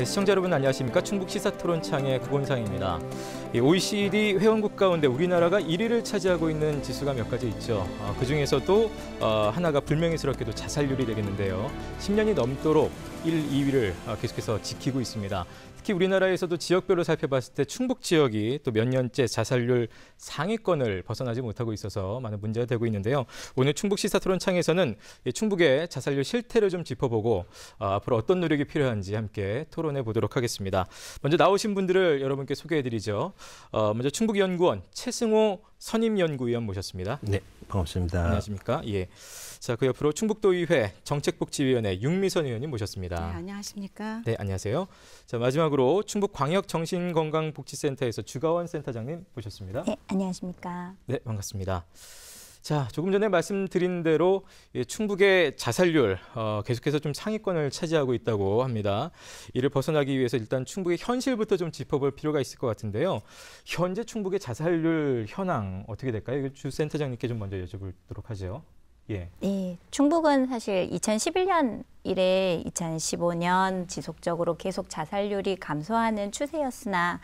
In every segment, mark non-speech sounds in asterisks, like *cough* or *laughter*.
네, 시청자 여러분 안녕하십니까? 충북 시사토론창의 구본상입니다. OECD 회원국 가운데 우리나라가 1위를 차지하고 있는 지수가 몇 가지 있죠. 아, 그중에서도 아, 하나가 불명예스럽게도 자살률이 되겠는데요. 10년이 넘도록 1, 2위를 아, 어, 계속해서 지키고 있습니다. 특히 우리나라에서도 지역별로 살펴봤을 때 충북 지역이 또 몇 년째 자살률 상위권을 벗어나지 못하고 있어서 많은 문제가 되고 있는데요. 오늘 충북 시사 토론창에서는 충북의 자살률 실태를 좀 짚어보고 어, 앞으로 어떤 노력이 필요한지 함께 토론해 보도록 하겠습니다. 먼저 나오신 분들을 여러분께 소개해드리죠. 어, 먼저 충북연구원 최승호 선임연구위원 모셨습니다. 네, 반갑습니다. 안녕하십니까? 예. 자, 그 옆으로 충북도의회 정책복지위원회 윤미선 의원님 모셨습니다. 네, 안녕하십니까? 네, 안녕하세요. 자, 마지막으로 충북광역정신건강복지센터에서 주가원 센터장님 모셨습니다. 네, 안녕하십니까? 네, 반갑습니다. 자, 조금 전에 말씀드린 대로 충북의 자살률 어, 계속해서 좀 상위권을 차지하고 있다고 합니다. 이를 벗어나기 위해서 일단 충북의 현실부터 좀 짚어볼 필요가 있을 것 같은데요. 현재 충북의 자살률 현황 어떻게 될까요? 주 센터장님께 좀 먼저 여쭤보도록 하죠. 예. 네, 충북은 사실 2011년 이래 2015년 지속적으로 계속 자살률이 감소하는 추세였으나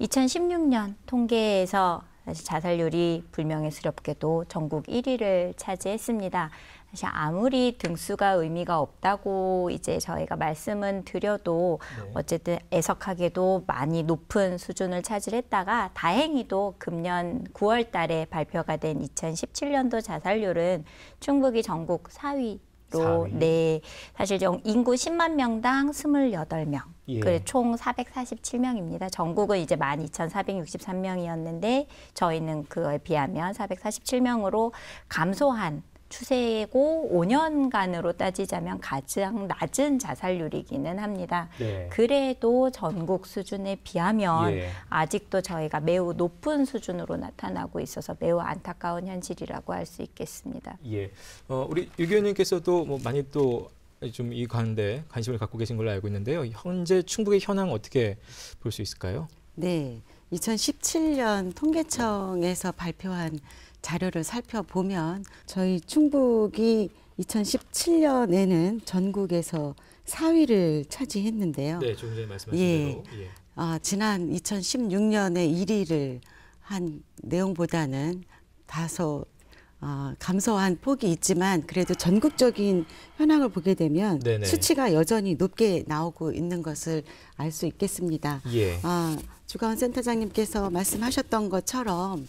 2016년 통계에서 사실 자살률이 불명예스럽게도 전국 1위를 차지했습니다. 사실 아무리 등수가 의미가 없다고 이제 저희가 말씀은 드려도 네. 어쨌든 애석하게도 많이 높은 수준을 차지했다가 다행히도 금년 9월 달에 발표가 된 2017년도 자살률은 충북이 전국 4위 로 네. 사실 인구 10만 명당 28명. 예. 그래 총 447명입니다. 전국은 이제 12,463명이었는데 저희는 그에 비하면 447명으로 감소한 추세고 5년간으로 따지자면 가장 낮은 자살률이기는 합니다. 네. 그래도 전국 수준에 비하면 예. 아직도 저희가 매우 높은 수준으로 나타나고 있어서 매우 안타까운 현실이라고 할 수 있겠습니다. 예, 어, 우리 유 의원님께서도 뭐 많이 또 좀 이 관대 관심을 갖고 계신 걸로 알고 있는데요. 현재 충북의 현황 어떻게 볼 수 있을까요? 네, 2017년 통계청에서 발표한 자료를 살펴보면 저희 충북이 2017년에는 전국에서 4위를 차지했는데요. 네, 조금 전에 말씀하신 예. 대로. 예. 아, 지난 2016년에 1위를 한 내용보다는 다소 어, 감소한 폭이 있지만 그래도 전국적인 현황을 보게 되면 네네. 수치가 여전히 높게 나오고 있는 것을 알 수 있겠습니다. 예. 어, 주가원 센터장님께서 말씀하셨던 것처럼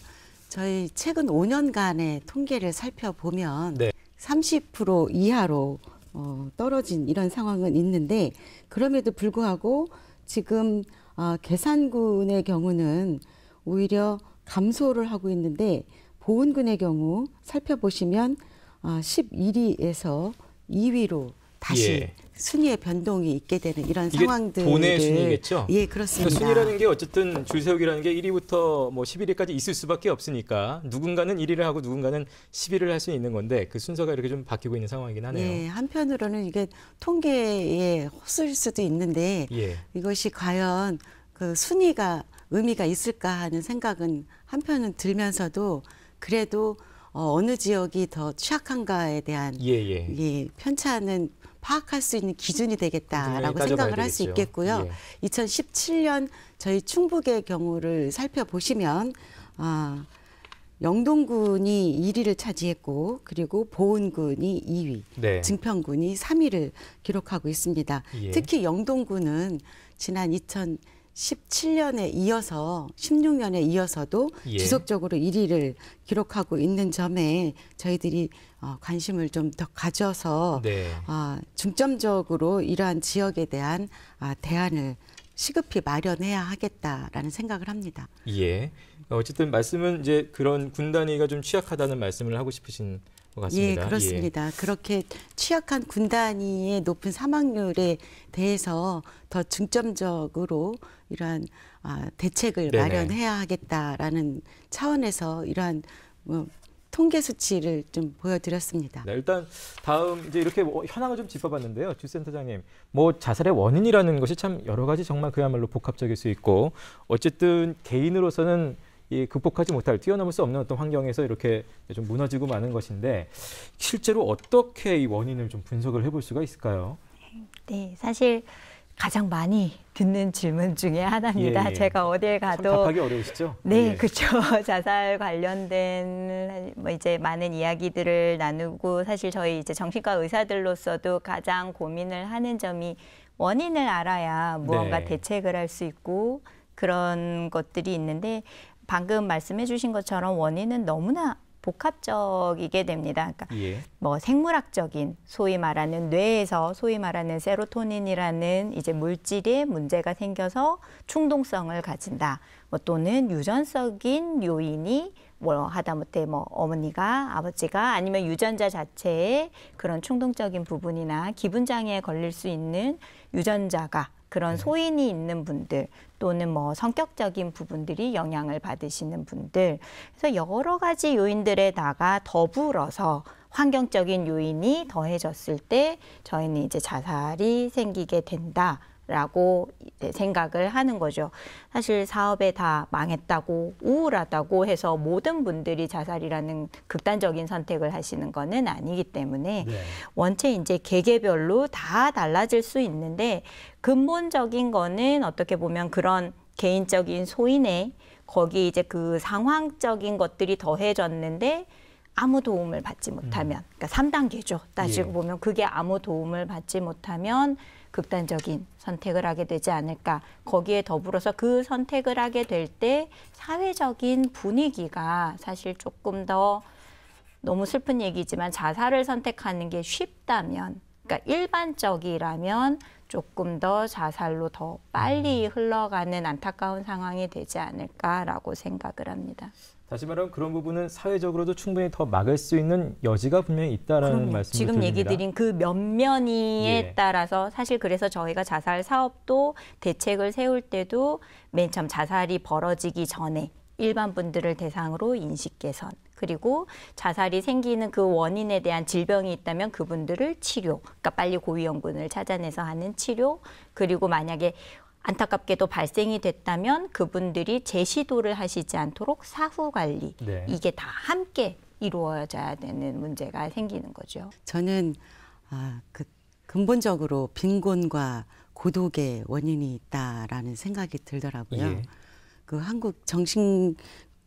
저희 최근 5년간의 통계를 살펴보면 네. 30% 이하로 어, 떨어진 이런 상황은 있는데 그럼에도 불구하고 지금 어, 계산군의 경우는 오히려 감소를 하고 있는데 보훈군의 경우 살펴보시면 어, 11위에서 2위로 다시 예. 순위의 변동이 있게 되는 이런 상황들 돈의 순위겠죠. 예, 그렇습니다. 그러니까 순위라는 게 어쨌든 줄 세우기라는 게 1위부터 뭐 11위까지 있을 수밖에 없으니까 누군가는 1위를 하고 누군가는 10위를 할 수 있는 건데 그 순서가 이렇게 좀 바뀌고 있는 상황이긴 하네요. 예, 한편으로는 이게 통계의 허수일 수도 있는데 예. 이것이 과연 그 순위가 의미가 있을까 하는 생각은 한편은 들면서도 그래도 어, 어느 지역이 더 취약한가에 대한 예, 예. 예 편차는 파악할 수 있는 기준이 되겠다라고 네, 생각을 할 수 있겠고요. 예. 2017년 저희 충북의 경우를 살펴보시면 아, 영동군이 1위를 차지했고 그리고 보은군이 2위, 네. 증평군이 3위를 기록하고 있습니다. 예. 특히 영동군은 지난 2000 17년에 이어서 16년에 이어서도 예. 지속적으로 1위를 기록하고 있는 점에 저희들이 어, 관심을 좀 더 가져서 네. 어, 중점적으로 이러한 지역에 대한 아, 대안을 시급히 마련해야 하겠다라는 생각을 합니다. 예. 어쨌든 말씀은 이제 그런 군단위가 좀 취약하다는 말씀을 하고 싶으신 것 같습니다. 예, 그렇습니다. 예. 그렇게 취약한 군단위의 높은 사망률에 대해서 더 중점적으로 이러한 아, 대책을 네네. 마련해야 하겠다라는 차원에서 이러한 뭐 통계 수치를 좀 보여드렸습니다. 네, 일단 다음 이제 이렇게 뭐 현황을 좀 짚어봤는데요, 주 센터장님. 뭐 자살의 원인이라는 것이 참 여러 가지 정말 그야말로 복합적일 수 있고 어쨌든 개인으로서는 이 극복하지 못할 뛰어넘을 수 없는 어떤 환경에서 이렇게 좀 무너지고 마는 것인데 실제로 어떻게 이 원인을 좀 분석을 해 볼 수가 있을까요? 네, 사실 가장 많이 듣는 질문 중에 하나입니다. 예, 예. 제가 어디에 가도 답하기 어려우시죠? 네, 예. 그렇죠. *laughs* 자살 관련된 뭐 이제 많은 이야기들을 나누고 사실 저희 이제 정신과 의사들로서도 가장 고민을 하는 점이 원인을 알아야 무언가 네. 대책을 할 수 있고 그런 것들이 있는데 방금 말씀해 주신 것처럼 원인은 너무나 복합적이게 됩니다. 그러니까 예. 뭐 생물학적인 소위 말하는 뇌에서 소위 말하는 세로토닌이라는 이제 물질에 문제가 생겨서 충동성을 가진다. 뭐 또는 유전적인 요인이 뭐 하다못해 뭐 어머니가 아버지가 아니면 유전자 자체에 그런 충동적인 부분이나 기분 장애에 걸릴 수 있는 유전자가 그런 네. 소인이 있는 분들 또는 뭐 성격적인 부분들이 영향을 받으시는 분들 그래서 여러 가지 요인들에다가 더불어서 환경적인 요인이 더해졌을 때 저희는 이제 자살이 생기게 된다. 라고 생각을 하는 거죠. 사실 사업에 다 망했다고 우울하다고 해서 모든 분들이 자살이라는 극단적인 선택을 하시는 거는 아니기 때문에 네. 원체 이제 개개별로 다 달라질 수 있는데 근본적인 거는 어떻게 보면 그런 개인적인 소인의 거기 이제 그 상황적인 것들이 더해졌는데 아무 도움을 받지 못하면 음. 그러니까 삼단계죠 따지고 예. 보면 그게 아무 도움을 받지 못하면 극단적인 선택을 하게 되지 않을까. 거기에 더불어서 그 선택을 하게 될 때 사회적인 분위기가 사실 조금 더 너무 슬픈 얘기지만 자살을 선택하는 게 쉽다면, 그러니까 일반적이라면 조금 더 자살로 더 빨리 흘러가는 안타까운 상황이 되지 않을까라고 생각을 합니다. 다시 말하면 그런 부분은 사회적으로도 충분히 더 막을 수 있는 여지가 분명히 있다라는 말씀이 지금 드립니다. 얘기 드린 그 면면이에 예. 따라서 사실 그래서 저희가 자살 사업도 대책을 세울 때도 맨 처음 자살이 벌어지기 전에 일반 분들을 대상으로 인식 개선 그리고 자살이 생기는 그 원인에 대한 질병이 있다면 그분들을 치료, 그러니까 빨리 고위험군을 찾아내서 하는 치료, 그리고 만약에 안타깝게도 발생이 됐다면 그분들이 재시도를 하시지 않도록 사후 관리 네. 이게 다 함께 이루어져야 되는 문제가 생기는 거죠. 저는 아, 그 근본적으로 빈곤과 고독의 원인이 있다라는 생각이 들더라고요. 예. 그 한국 정신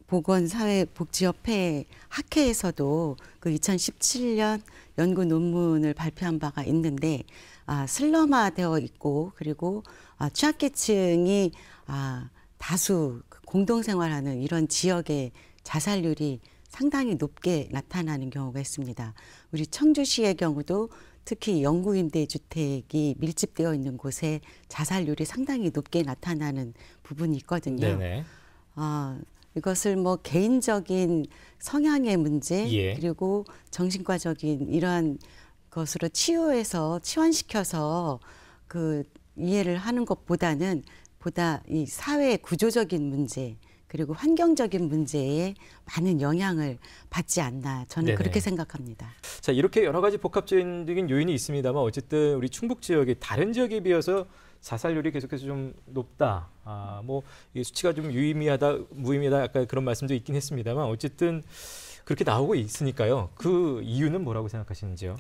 보건사회복지협회 학회에서도 그 2017년 연구 논문을 발표한 바가 있는데 아, 슬럼화되어 있고 그리고 아, 취약계층이 아, 다수 그 공동생활하는 이런 지역의 자살률이 상당히 높게 나타나는 경우가 있습니다. 우리 청주시의 경우도 특히 영구 임대 주택이 밀집되어 있는 곳에 자살률이 상당히 높게 나타나는 부분이 있거든요. 네네. 어, 이것을 뭐 개인적인 성향의 문제 예. 그리고 정신과적인 이러한 것으로 치유해서 치환시켜서 그 이해를 하는 것보다는 보다 이 사회 구조적인 문제 그리고 환경적인 문제에 많은 영향을 받지 않나 저는 네네. 그렇게 생각합니다. 자 이렇게 여러 가지 복합적인 요인이 있습니다만 어쨌든 우리 충북 지역이 다른 지역에 비해서 자살률이 계속해서 좀 높다. 아, 뭐 이 수치가 좀 유의미하다, 무의미하다 약간 그런 말씀도 있긴 했습니다만 어쨌든 그렇게 나오고 있으니까요. 그 이유는 뭐라고 생각하시는지요?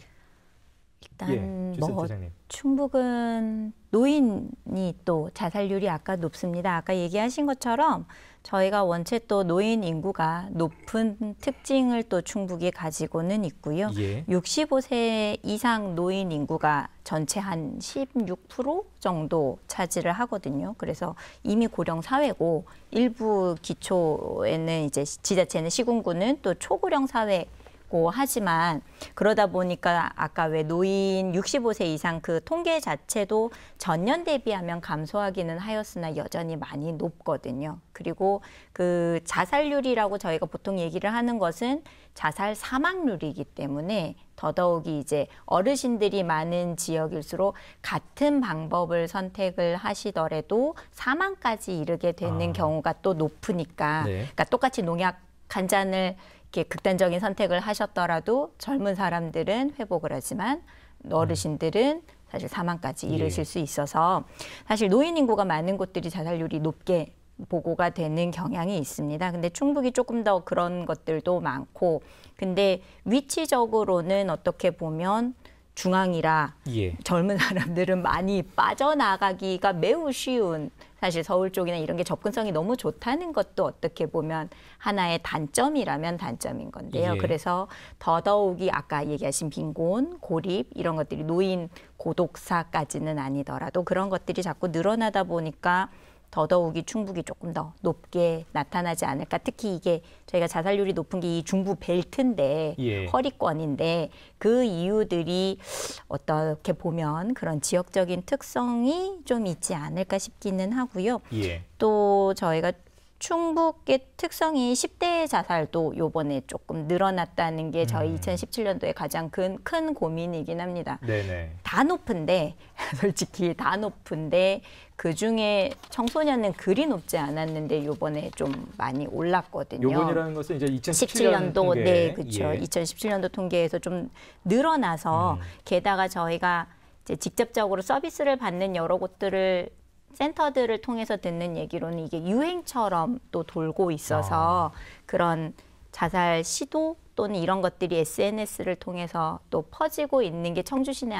일단 예, 뭐 대장님. 충북은 노인이 또 자살률이 아까 높습니다. 아까 얘기하신 것처럼 저희가 원체 또 노인 인구가 높은 특징을 또 충북이 가지고는 있고요. 예. 65세 이상 노인 인구가 전체 한 16% 정도 차지를 하거든요. 그래서 이미 고령 사회고 일부 기초에는 이제 지자체는 시군구는 또 초고령 사회 있고 하지만 그러다 보니까 아까 왜 노인 65세 이상 그 통계 자체도 전년 대비하면 감소하기는 하였으나 여전히 많이 높거든요. 그리고 그 자살률이라고 저희가 보통 얘기를 하는 것은 자살 사망률이기 때문에 더더욱이 이제 어르신들이 많은 지역일수록 같은 방법을 선택을 하시더라도 사망까지 이르게 되는 아. 경우가 또 높으니까 네. 그러니까 똑같이 농약 간 잔을 이렇게 극단적인 선택을 하셨더라도 젊은 사람들은 회복을 하지만 어르신들은 사실 사망까지 예. 이르실 예. 수 있어서 사실 노인 인구가 많은 곳들이 자살률이 높게 보고가 되는 경향이 있습니다. 근데 충북이 조금 더 그런 것들도 많고 근데 위치적으로는 어떻게 보면 중앙이라 예. 젊은 사람들은 많이 빠져나가기가 매우 쉬운 사실 서울 쪽이나 이런 게 접근성이 너무 좋다는 것도 어떻게 보면 하나의 단점이라면 단점인 건데요. 예. 그래서 더더욱이 아까 얘기하신 빈곤, 고립 이런 것들이 노인 고독사까지는 아니더라도 그런 것들이 자꾸 늘어나다 보니까 더더욱이 충북이 조금 더 높게 나타나지 않을까. 특히 이게 저희가 자살률이 높은 게 이 중부 벨트인데 예. 허리권인데 그 이유들이 어떻게 보면 그런 지역적인 특성이 좀 있지 않을까 싶기는 하고요. 예. 또 저희가 충북의 특성이 10대 자살도 요번에 조금 늘어났다는 게 저희 음. 2017년도에 가장 큰, 큰 고민이긴 합니다. 네네. 다 높은데, *laughs* 솔직히 다 높은데, 그 중에 청소년은 그리 높지 않았는데 요번에 좀 많이 올랐거든요. 요번이라는 것은 이제 2017년 도 통계. 네, 그렇죠. 예. 2017년도 통계에서 좀 늘어나서 음. 게다가 저희가 이제 직접적으로 서비스를 받는 여러 곳들을 센터들을 통해서 듣는 얘기로는 이게 유행처럼 또 돌고 있어서 아. 그런 자살 시도 또는 이런 것들이 SNS를 통해서 또 퍼지고 있는 게 청주시내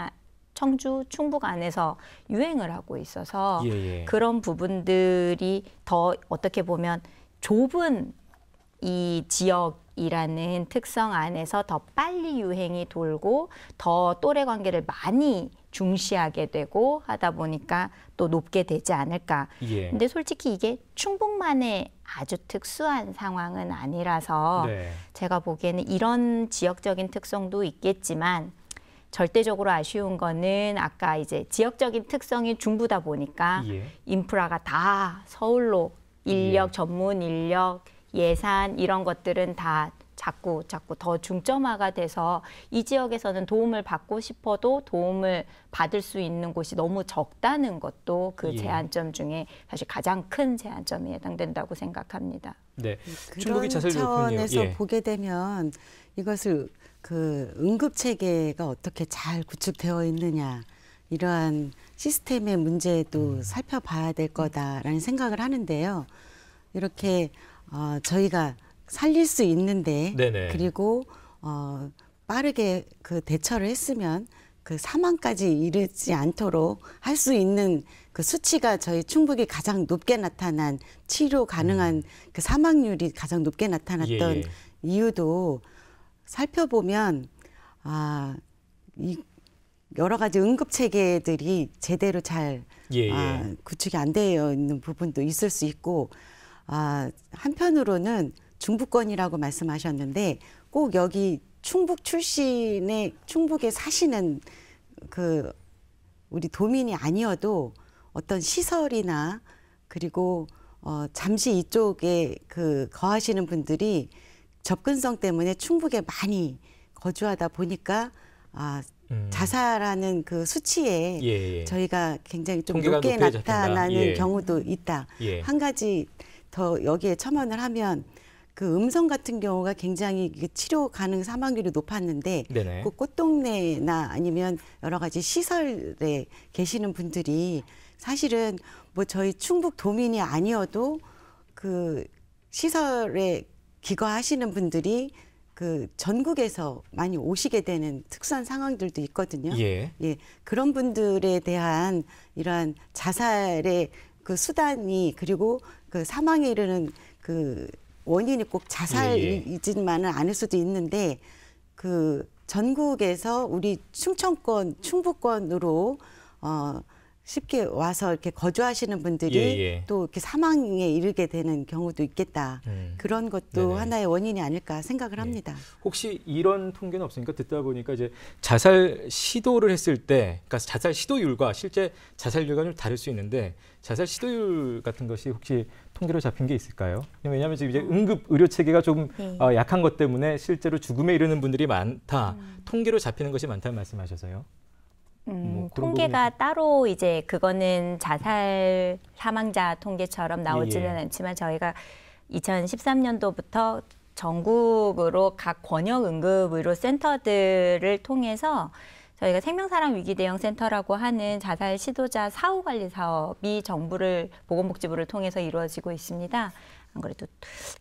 청주, 충북 안에서 유행을 하고 있어서 예, 예. 그런 부분들이 더 어떻게 보면 좁은 이 지역이라는 특성 안에서 더 빨리 유행이 돌고 더 또래 관계를 많이 중시하게 되고 하다 보니까 또 높게 되지 않을까. 예. 근데 솔직히 이게 충북만의 아주 특수한 상황은 아니라서 네. 제가 보기에는 이런 지역적인 특성도 있겠지만 절대적으로 아쉬운 거는 아까 이제 지역적인 특성이 중부다 보니까 예. 인프라가 다 서울로 인력, 예. 전문 인력, 예산 이런 것들은 다 자꾸 자꾸 더 중점화가 돼서 이 지역에서는 도움을 받고 싶어도 도움을 받을 수 있는 곳이 너무 적다는 것도 그 예. 제한점 중에 사실 가장 큰제한점이 해당된다고 생각합니다. 네, 그런 차원에서 예. 보게 되면 이것을 그 응급 체계가 어떻게 잘 구축되어 있느냐 이러한 시스템의 문제도 음. 살펴봐야 될 음. 거다라는 생각을 하는데요. 이렇게 어, 저희가 살릴 수 있는데 네네. 그리고 어, 빠르게 그 대처를 했으면 그 사망까지 이르지 않도록 할 수 있는 그 수치가 저희 충북이 가장 높게 나타난 치료 가능한 음. 그 사망률이 가장 높게 나타났던 예. 예. 이유도 살펴보면 아, 이 여러 가지 응급 체계들이 제대로 잘 예, 아, 예. 아, 구축이 안 되어 있는 부분도 있을 수 있고 아, 한편으로는 중부권이라고 말씀하셨는데 꼭 여기 충북 출신의 충북에 사시는 그 우리 도민이 아니어도 어떤 시설이나 그리고 어, 잠시 이쪽에 그 거하시는 분들이 접근성 때문에 충북에 많이 거주하다 보니까 아, 음. 자살하는 그 수치에 예, 예. 저희가 굉장히 좀 높게 나타나는 예. 경우도 있다. 예. 한 가지 더 여기에 첨언을 하면 그 음성 같은 경우가 굉장히 치료 가능 사망률이 높았는데 네네. 그 꽃동네나 아니면 여러 가지 시설에 계시는 분들이 사실은 뭐 저희 충북 도민이 아니어도 그 시설에 기거하시는 분들이 그 전국에서 많이 오시게 되는 특수한 상황들도 있거든요. 예. 예. 그런 분들에 대한 이러한 자살의 그 수단이 그리고 그 사망에 이르는 그 원인이 꼭 자살이지만은 않을 수도 있는데 그 전국에서 우리 충청권, 충북권으로 어 쉽게 와서 이렇게 거주하시는 분들이 예, 예. 또 이렇게 사망에 이르게 되는 경우도 있겠다. 음. 그런 것도 네네. 하나의 원인이 아닐까 생각을 예. 합니다. 예. 혹시 이런 통계는 없으니까 듣다 보니까 이제 자살 시도를 했을 때, 그러니까 자살 시도율과 실제 자살률과 좀 다를 수 있는데 자살 시도율 같은 것이 혹시 통계로 잡힌 게 있을까요? 왜냐하면 지금 이제 응급 의료 체계가 조금 네. 어, 약한 것 때문에 실제로 죽음에 이르는 분들이 많다. 음. 통계로 잡히는 것이 많다는 말씀하셔서요. 음, 뭐 통계가 부분이... 따로 이제 그거는 자살 사망자 통계처럼 나오지는 예. 않지만 저희가 2013년도부터 전국으로 각 권역 응급 의료 센터들을 통해서 저희가 생명사랑 위기 대응 센터라고 하는 자살 시도자 사후 관리 사업이 정부를 보건복지부를 통해서 이루어지고 있습니다. 안 그래도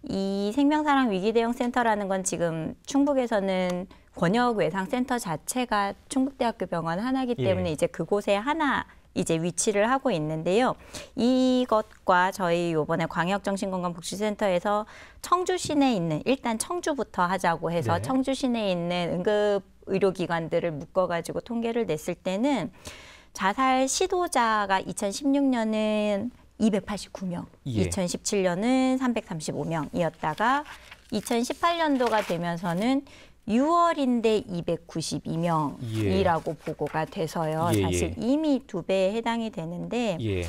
이 생명사랑 위기 대응 센터라는 건 지금 충북에서는 권역외상센터 자체가 충북대학교 병원 하나기 예. 때문에 예. 이제 그곳에 하나 이제 위치를 하고 있는데요. 이것과 저희 요번에 광역정신건강복지센터에서 청주 시내에 있는 일단 청주부터 하자고 해서 네. 청주 시내에 있는 응급 의료기관들을 묶어가지고 통계를 냈을 때는 자살 시도자가 2016년은 289명, 예. 2017년은 335명이었다가 2018년도가 되면서는 6월인데 292명이라고 예. 보고가 돼서요. 예, 사실 예. 이미 두 배에 해당이 되는데 예.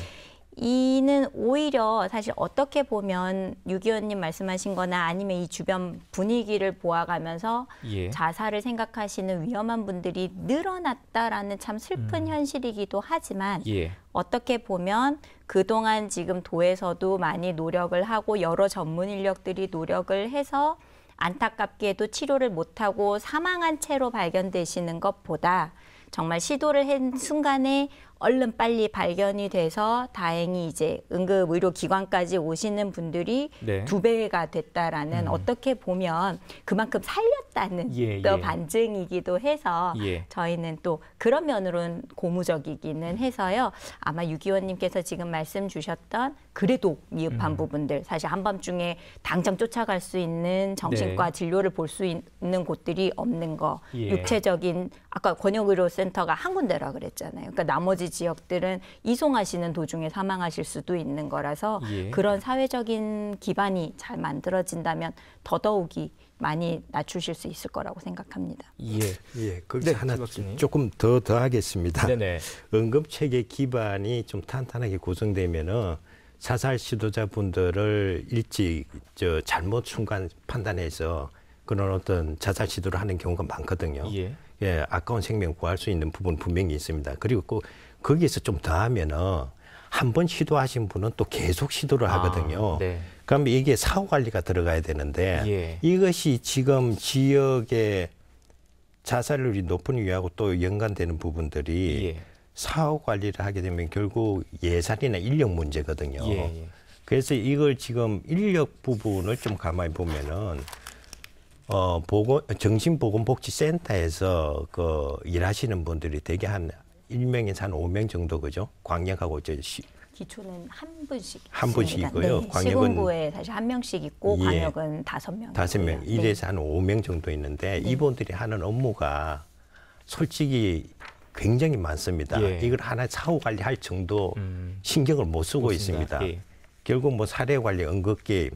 이는 오히려 사실 어떻게 보면 유기원님 말씀하신 거나 아니면 이 주변 분위기를 보아가면서 예. 자살을 생각하시는 위험한 분들이 늘어났다라는 참 슬픈 음. 현실이기도 하지만 예. 어떻게 보면 그동안 지금 도에서도 많이 노력을 하고 여러 전문 인력들이 노력을 해서 안타깝게도 치료를 못하고 사망한 채로 발견되시는 것보다 정말 시도를 한 순간에 얼른 빨리 발견이 돼서 다행히 이제 응급 의료 기관까지 오시는 분들이 네. 두 배가 됐다라는 음. 어떻게 보면 그만큼 살렸다는 예, 또 예. 반증이기도 해서 예. 저희는 또 그런 면으로는 고무적이기는 해서요. 아마 유기원님께서 지금 말씀 주셨던 그래도 미흡한 음. 부분들 사실 한밤중에 당장 쫓아갈 수 있는 정신과 네. 진료를 볼 수 있는 곳들이 없는 거 예. 육체적인 아까 권역의료센터가 한 군데라 그랬잖아요. 그러니까 나머지 지역들은 이송하시는 도중에 사망하실 수도 있는 거라서 예. 그런 사회적인 기반이 잘 만들어진다면 더더욱이 많이 낮추실 수 있을 거라고 생각합니다. 예, 예. 거기서 하나 박수님. 조금 더 더하겠습니다. 네네. 응급 체계 기반이 좀 탄탄하게 구성되면은 자살 시도자분들을 일찍 저 잘못 순간 판단해서 그런 어떤 자살 시도를 하는 경우가 많거든요. 예. 예, 아까운 생명 구할 수 있는 부분 분명히 있습니다. 그리고 꼭 거기에서 좀 더 하면은 한 번 시도하신 분은 또 계속 시도를 아, 하거든요. 아, 네. 그럼 이게 사후 관리가 들어가야 되는데 예. 이것이 지금 지역의 자살률이 높은 이유하고 또 연관되는 부분들이 예. 사후 관리를 하게 되면 결국 예산이나 인력 문제거든요. 예. 예. 그래서 이걸 지금 인력 부분을 좀 가만히 보면은 어 보건 정신보건복지센터에서 그 일하시는 분들이 되게 한 일명에서 한 5명 정도 그죠? 광역하고 이제 시, 기초는 한 분씩 한 분씩 이고요 네. 광역은 시군구에 사실 한 명씩 있고 예. 광역은 다섯 명. 다섯 명. 네. 이래서 한 5명 정도 있는데 네. 이분들이 하는 업무가 솔직히 굉장히 많습니다. 예. 이걸 하나 사후 관리할 정도 음. 신경을 못 쓰고 그 있습니다. 예. 결국 뭐 사례 관리, 응급 기임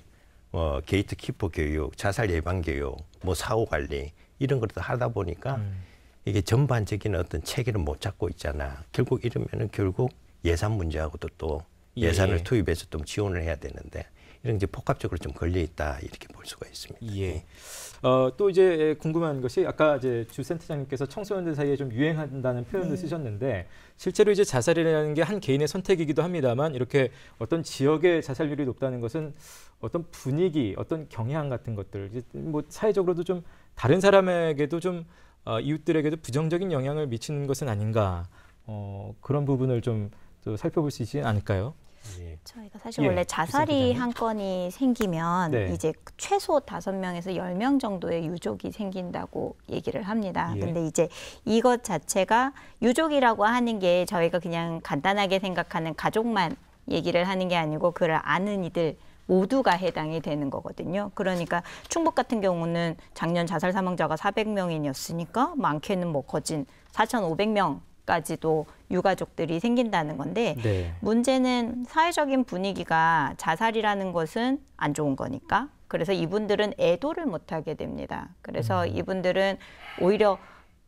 어, 게이트 키퍼 교육, 자살 예방 교육, 뭐 사후 관리 이런 것도 하다 보니까 음. 이게 전반적인 어떤 체계를 못 잡고 있잖아. 결국 이러면은 결국 예산 문제하고도 또 예, 예산을 예. 투입해서 좀 지원을 해야 되는데 이런 게 복합적으로 좀 걸려 있다 이렇게 볼 수가 있습니다. 예. 예. 어, 또 이제 궁금한 것이 아까 이제 주 센터장님께서 청소년들 사이에 좀 유행한다는 표현을 네. 쓰셨는데 실제로 이제 자살이라는 게 한 개인의 선택이기도 합니다만 이렇게 어떤 지역의 자살률이 높다는 것은 어떤 분위기, 어떤 경향 같은 것들 이제 뭐 사회적으로도 좀 다른 사람에게도 좀 어, 이웃들에게도 부정적인 영향을 미치는 것은 아닌가 어, 그런 부분을 좀또 살펴볼 수 있지 않을까요? 예. 저희가 사실 예, 원래 자살이 한 건이 생기면 네. 이제 최소 다섯 명에서 열명 정도의 유족이 생긴다고 얘기를 합니다. 예. 근데 이제 이것 자체가 유족이라고 하는 게 저희가 그냥 간단하게 생각하는 가족만 얘기를 하는 게 아니고 그를 아는 이들 모두가 해당이 되는 거거든요. 그러니까 충북 같은 경우는 작년 자살 사망자가 400명이었으니까 많게는 뭐 거진 4,500명 까지도 유가족들이 생긴다는 건데 네. 문제는 사회적인 분위기가 자살이라는 것은 안 좋은 거니까 그래서 이분들은 애도를 못하게 됩니다. 그래서 음. 이분들은 오히려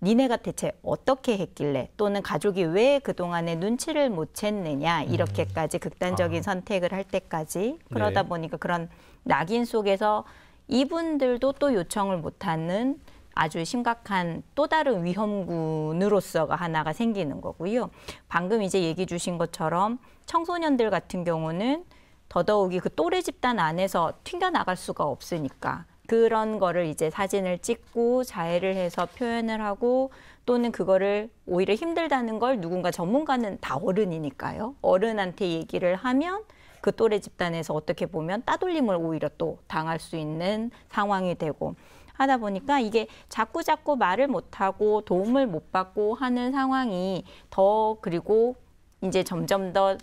니네가 대체 어떻게 했길래 또는 가족이 왜 그동안에 눈치를 못 챘느냐 이렇게까지 음. 극단적인 아. 선택을 할 때까지 네. 그러다 네. 보니까 그런 낙인 속에서 이분들도 또 요청을 못하는 아주 심각한 또 다른 위험군으로서가 하나가 생기는 거고요. 방금 이제 얘기 주신 것처럼 청소년들 같은 경우는 더더욱이 그 또래 집단 안에서 튕겨나갈 수가 없으니까 그런 거를 이제 사진을 찍고 자해를 해서 표현을 하고 또는 그거를 오히려 힘들다는 걸 누군가 전문가는 다 어른이니까요. 어른한테 얘기를 하면 그 또래 집단에서 어떻게 보면 따돌림을 오히려 또 당할 수 있는 상황이 되고 하다 보니까 이게 자꾸 자꾸 말을 못하고 도움을 못 받고 하는 상황이 더 그리고 이제 점점 더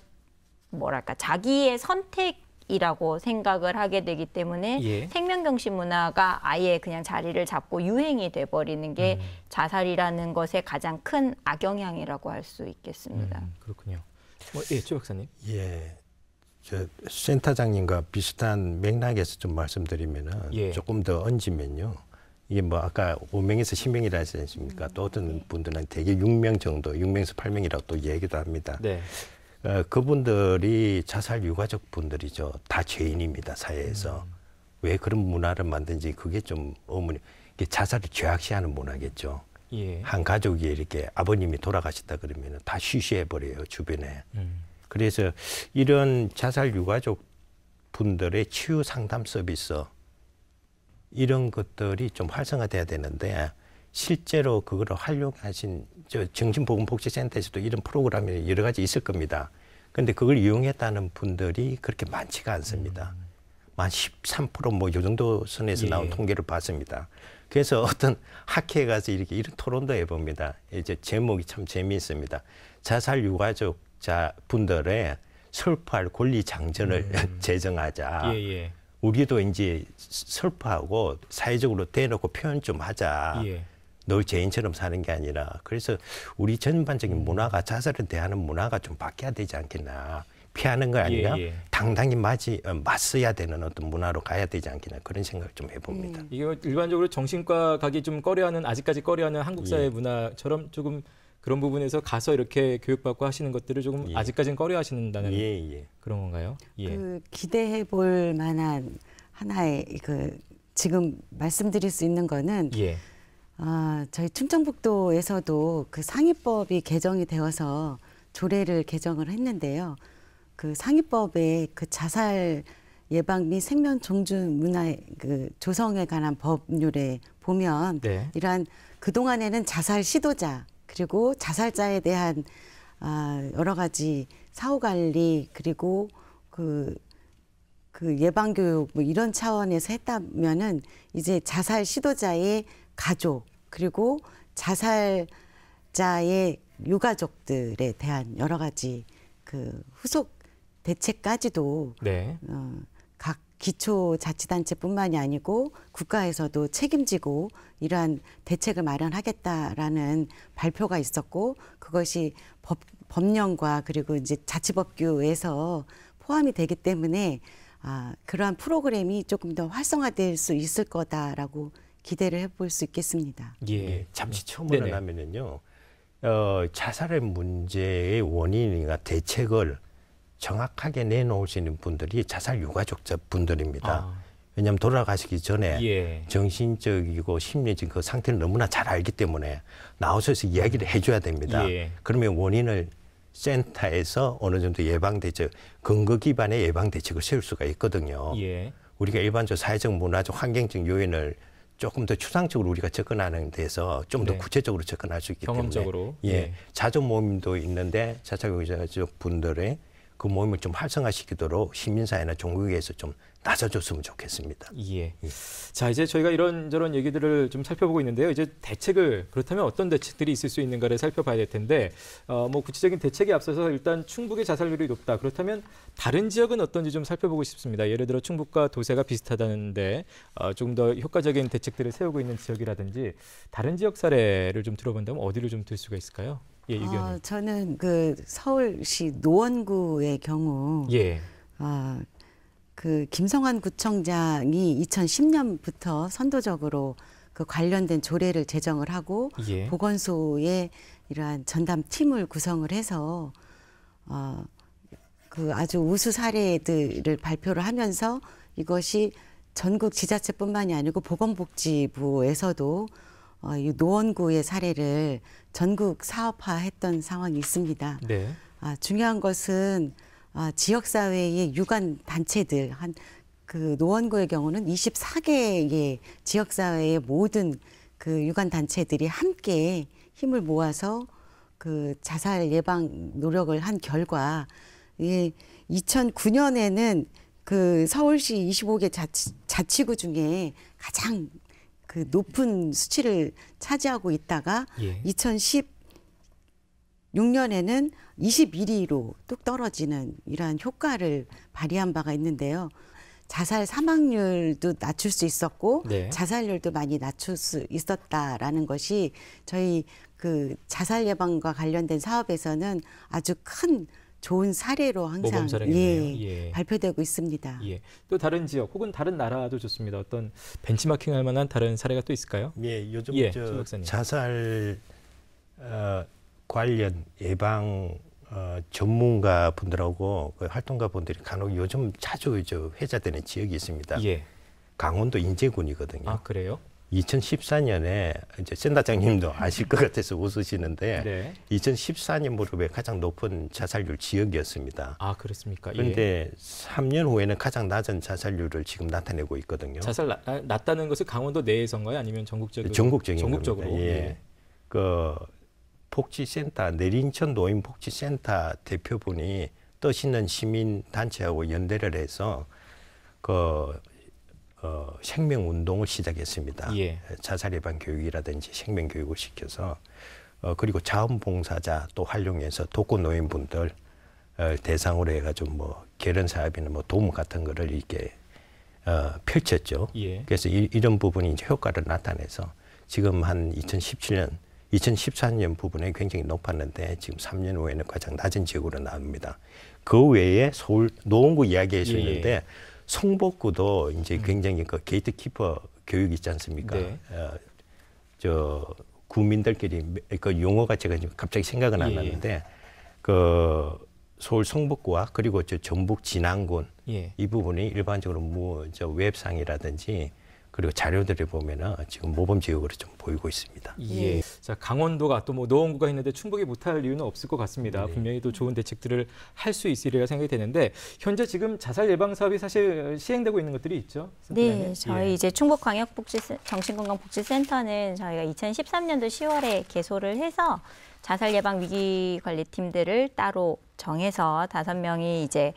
뭐랄까 자기의 선택 이라고 생각을 하게 되기 때문에 예. 생명경심 문화가 아예 그냥 자리를 잡고 유행이 돼버리는 게 음. 자살이라는 것의 가장 큰 악영향이라고 할 수 있겠습니다. 음, 그렇군요. 뭐, 예, 최 박사님. 예, 저 센터장님과 비슷한 맥락에서 좀 말씀드리면은 예. 조금 더 얹으면요. 이게 뭐 아까 5명에서 10명이라 했지 않습니까? 음. 또 어떤 분들은 대개 6명 정도, 6명에서 8명이라고 또 얘기도 합니다. 네. 그분들이 자살 유가족 분들이죠. 다 죄인입니다. 사회에서. 음. 왜 그런 문화를 만든지 그게 좀 어머니 이게 자살을 죄악시하는 문화겠죠. 예. 한 가족이 이렇게 아버님이 돌아가셨다 그러면 다 쉬쉬해 버려요 주변에. 음. 그래서 이런 자살 유가족 분들의 치유 상담 서비스 이런 것들이 좀 활성화돼야 되는데 실제로 그걸 활용하신 저 정신보건복지센터에서도 이런 프로그램이 여러 가지 있을 겁니다. 그런데 그걸 이용했다는 분들이 그렇게 많지가 않습니다. 음. 한13%뭐 요 정도 선에서 나온 예. 통계를 봤습니다. 그래서 *laughs* 어떤 학회에 가서 이렇게 이런 토론도 해봅니다. 이제 제목이 참 재미있습니다. 자살 유가족자 분들의 설파할 권리 장전을 음. *laughs* 제정하자. 예, 예. 우리도 이제 설파하고 사회적으로 대놓고 표현 좀 하자. 예. 늘 죄인처럼 사는 게 아니라 그래서 우리 전반적인 음. 문화가 자살을 대하는 문화가 좀 바뀌어야 되지 않겠나. 피하는 거 아니라 예, 예. 당당히 맞이 어, 맞서야 되는 어떤 문화로 가야 되지 않겠나 그런 생각을 좀 해봅니다. 음. 이게 일반적으로 정신과 가기 좀 꺼려하는 아직까지 꺼려하는 한국 예. 사회 예. 문화처럼 조금 그런 부분에서 가서 이렇게 교육받고 하시는 것들을 조금 예. 아직까지는 꺼려하시는다는 예, 예, 그런 건가요? 예. 그 기대해 볼 만한 하나의 그 지금 말씀드릴 수 있는 거는. 아, 저희 충청북도에서도 그 상위법이 개정이 되어서 조례를 개정을 했는데요. 그 상위법에 그 자살 예방 및 생명 종주 문화의 그 조성에 관한 법률에 보면 네. 이러한 그동안에는 자살 시도자 그리고 자살자에 대한 아, 여러 가지 사후 관리 그리고 그그 예방 교육 뭐 이런 차원에서 했다면은 이제 자살 시도자의 가족 그리고 자살자의 유가족들에 대한 여러 가지 그 후속 대책까지도 네. 어, 각 기초 자치단체뿐만이 아니고 국가에서도 책임지고 이러한 대책을 마련하겠다라는 발표가 있었고 그것이 법, 법령과 그리고 이제 자치법규에서 포함이 되기 때문에 아, 그러한 프로그램이 조금 더 활성화될 수 있을 거다라고 기대를 해볼 수 있겠습니다. 예, 네, 잠시 네. 처음으로 나면은요. 어, 자살의 문제의 원인이나 대책을 정확하게 내놓으시는 분들이 자살 유가족자 분들입니다. 아. 왜냐하면 돌아가시기 전에 예. 정신적이고 심리적 인그 상태를 너무나 잘 알기 때문에 나오셔서 이야기를 해줘야 됩니다. 예. 그러면 원인을 센터에서 어느 정도 예방 대책, 근거 기반의 예방 대책을 세울 수가 있거든요. 예. 우리가 일반적 사회적 문화적 환경적 요인을 조금 더 추상적으로 우리가 접근하는 데서 좀더 네. 구체적으로 접근할 수 있기 경험적으로. 때문에 예, 네. 자조 모임도 있는데 자차 경제자 분들의 그 모임을 좀 활성화시키도록 시민사회나 종국에서 좀 나서줬으면 좋겠습니다. 예. 예. 자 이제 저희가 이런저런 얘기들을 좀 살펴보고 있는데요. 이제 대책을 그렇다면 어떤 대책들이 있을 수 있는가를 살펴봐야 될 텐데 어, 뭐 구체적인 대책에 앞서서 일단 충북의 자살률이 높다. 그렇다면 다른 지역은 어떤지 좀 살펴보고 싶습니다. 예를 들어 충북과 도세가 비슷하다는데 어, 조더 효과적인 대책들을 세우고 있는 지역이라든지 다른 지역 사례를 좀 들어본다면 어디를 좀들 수가 있을까요? 예, 어, 저는 그 서울시 노원구의 경우 예. 어, 그 김성환 구청장이 2010년부터 선도적으로 그 관련된 조례를 제정을 하고 예. 보건소에 이러한 전담 팀을 구성을 해서 어, 그 아주 우수 사례들을 발표를 하면서 이것이 전국 지자체뿐만이 아니고 보건복지부에서도 어, 이 노원구의 사례를 전국 사업화했던 상황이 있습니다. 네. 아, 중요한 것은 아, 지역사회의 유관 단체들 한 그 노원구의 경우는 24개의 지역사회의 모든 그 유관 단체들이 함께 힘을 모아서 그 자살 예방 노력을 한 결과 예, 2009년에는 그 서울시 25개 자치, 자치구 중에 가장 그 높은 수치를 차지하고 있다가 예. 2016년에는 21위로 뚝 떨어지는 이러한 효과를 발휘한 바가 있는데요. 자살 사망률도 낮출 수 있었고 네. 자살률도 많이 낮출 수 있었다라는 것이 저희 그 자살 예방과 관련된 사업에서는 아주 큰 좋은 사례로 항상 예, 예. 발표되고 있습니다. 예. 또 다른 지역 혹은 다른 나라도 좋습니다. 어떤 벤치마킹할 만한 다른 사례가 또 있을까요? 예, 요즘 예, 저 자살 어, 관련 예방 어, 전문가 분들하고 그 활동가 분들이 간혹 요즘 자주 저 회자되는 지역이 있습니다. 예. 강원도 인제군이거든요. 아 그래요? 2014년에 이제 센다장님도 음. 아실 것 같아서 웃으시는데 네. 2014년 무렵에 가장 높은 자살률 지역이었습니다. 아 그렇습니까? 예. 그런데 예. 3년 후에는 가장 낮은 자살률을 지금 나타내고 있거든요. 자살 나, 아, 낮다는 것은 강원도 내에서인가요? 아니면 전국적으로? 전국적인 전국적으로. 예. 예. 그 복지센터 내린천 노인 복지센터 대표분이 떠시는 시민 단체하고 연대를 해서 그 어, 생명 운동을 시작했습니다. 예. 자살 예방 교육이라든지 생명 교육을 시켜서 어, 그리고 자원봉사자 또 활용해서 독거 노인분들 어, 대상으로 해가지고 뭐 개련 사업이나 뭐 도움 같은 거를 이렇게 어, 펼쳤죠. 예. 그래서 이, 이런 부분이 이제 효과를 나타내서 지금 한 2017년, 2014년 부분에 굉장히 높았는데 지금 3년 후에는 가장 낮은 지역으로 나옵니다. 그 외에 서울 노원구 이야기해 주는데 예. 성복구도 이제 음. 굉장히 그 게이트키퍼 교육 있지 않습니까? 네. 어, 아, 저국민들끼리그 용어가 제가 갑자기 생각은 안 예. 예. 나는데 그 서울 성북구와 그리고 저 전북 진안군 예. 이 부분이 일반적으로 뭐 저 웹상이라든지 그리고 자료들을 보면은 지금 모범 지역으로 좀 보이고 있습니다. 예. 예. 자 강원도가 또 뭐 노원구가 있는데 충북이 못할 이유는 없을 것 같습니다. 네. 분명히 또 좋은 대책들을 할 수 있으리라 생각이 되는데 현재 지금 자살 예방 사업이 사실 시행되고 있는 것들이 있죠. 선생 네, 예. 저희 이제 충북광역복지 정신건강복지센터는 저희가 2013년도 10월에 개소를 해서 자살 예방 위기 관리 팀들을 따로 정해서 다섯 명이 이제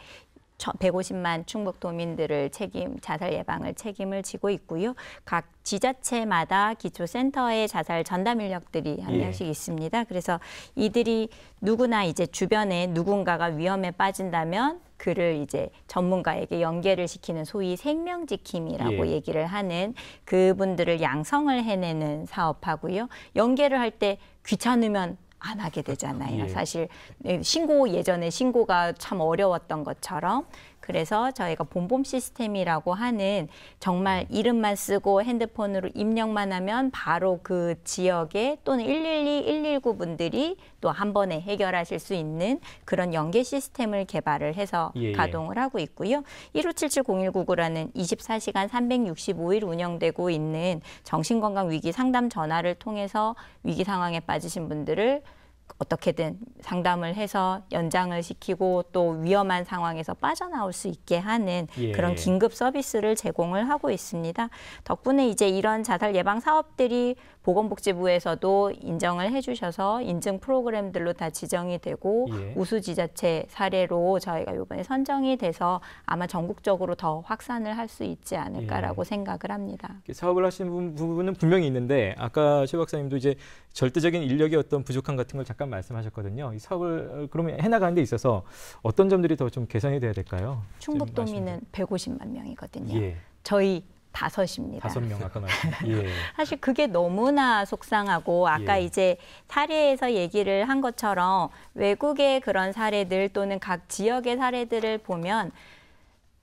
150만 충북 도민들을 책임 자살 예방을 책임을 지고 있고요. 각 지자체마다 기초센터의 자살 전담 인력들이 한 예. 명씩 예. 있습니다. 그래서 이들이 누구나 이제 주변에 누군가가 위험에 빠진다면 그를 이제 전문가에게 연계를 시키는 소위 생명지킴이라고 예. 얘기를 하는 그분들을 양성을 해내는 사업하고요. 연계를 할 때 귀찮으면 안 하게 그렇죠. 되잖아요. 예. 사실 네, 신고 예전에 신고가 참 어려웠던 것처럼 그래서 저희가 봄봄 시스템이라고 하는 정말 음. 이름만 쓰고 핸드폰으로 입력만 하면 바로 그 지역에 또는 112, 119 분들이 또 한 번에 해결하실 수 있는 그런 연계 시스템을 개발을 해서 예, 예. 가동을 하고 있고요. 1577019라는 24시간 365일 운영되고 있는 정신건강 위기 상담 전화를 통해서 위기 상황에 빠지신 분들을 어떻게든 상담을 해서 연장을 시키고 또 위험한 상황에서 빠져나올 수 있게 하는 예. 그런 긴급 서비스를 제공을 하고 있습니다. 덕분에 이제 이런 자살 예방 사업들이 보건복지부에서도 인정을 해주셔서 인증 프로그램들로 다 지정이 되고 예. 우수 지자체 사례로 저희가 이번에 선정이 돼서 아마 전국적으로 더 확산을 할 수 있지 않을까라고 예. 생각을 합니다. 사업을 하시는 부분은 분명히 있는데 아까 최 박사님도 이제 절대적인 인력의 어떤 부족함 같은 걸 잠깐 말씀하셨거든요. 이 사업을 그러면 해나가는 데 있어서 어떤 점들이 더 좀 개선이 돼야 될까요? 충북 도민은 150만 명이거든요. 예. 저희 다섯입니다. 다섯 명 아까 말씀. *laughs* 예. 사실 그게 너무나 속상하고 아까 예. 이제 사례에서 얘기를 한 것처럼 외국의 그런 사례들 또는 각 지역의 사례들을 보면